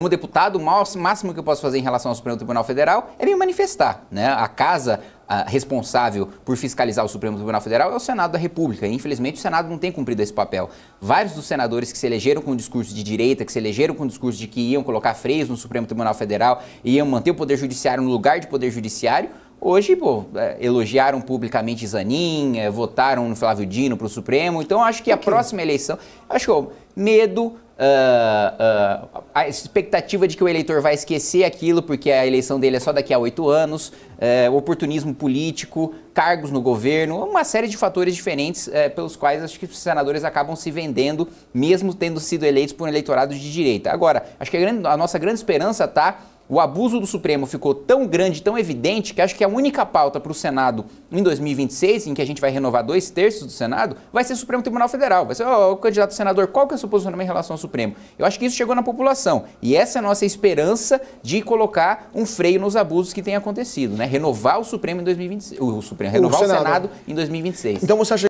Como deputado, o máximo que eu posso fazer em relação ao Supremo Tribunal Federal é me manifestar. Né? A casa a, responsável por fiscalizar o Supremo Tribunal Federal é o Senado da República. E, infelizmente, o Senado não tem cumprido esse papel. Vários dos senadores que se elegeram com o discurso de direita, que se elegeram com o discurso de que iam colocar freios no Supremo Tribunal Federal, e iam manter o Poder Judiciário no lugar de Poder Judiciário, Hoje, pô, é, elogiaram publicamente Zanin, é, votaram no Flávio Dino para o Supremo. Então, acho que a próxima eleição. Acho que o medo, uh, uh, a expectativa de que o eleitor vai esquecer aquilo, porque a eleição dele é só daqui a oito anos, uh, oportunismo político, cargos no governo, uma série de fatores diferentes pelos quais acho que os senadores acabam se vendendo, mesmo tendo sido eleitos por um eleitorado de direita. Agora, acho que a, grande, a nossa grande esperança está o abuso do Supremo ficou tão grande, tão evidente, que acho que a única pauta para o Senado em 2026, em que a gente vai renovar dois terços do Senado, vai ser o Supremo Tribunal Federal. Vai ser, ó, oh, candidato senador, qual que é o seu posicionamento em relação ao Supremo? Eu acho que isso chegou na população. E essa é a nossa esperança de colocar um freio nos abusos que têm acontecido, né? Renovar o Supremo em 2026. O Supremo, renovar o Senado, o Senado em 2026. Então você acha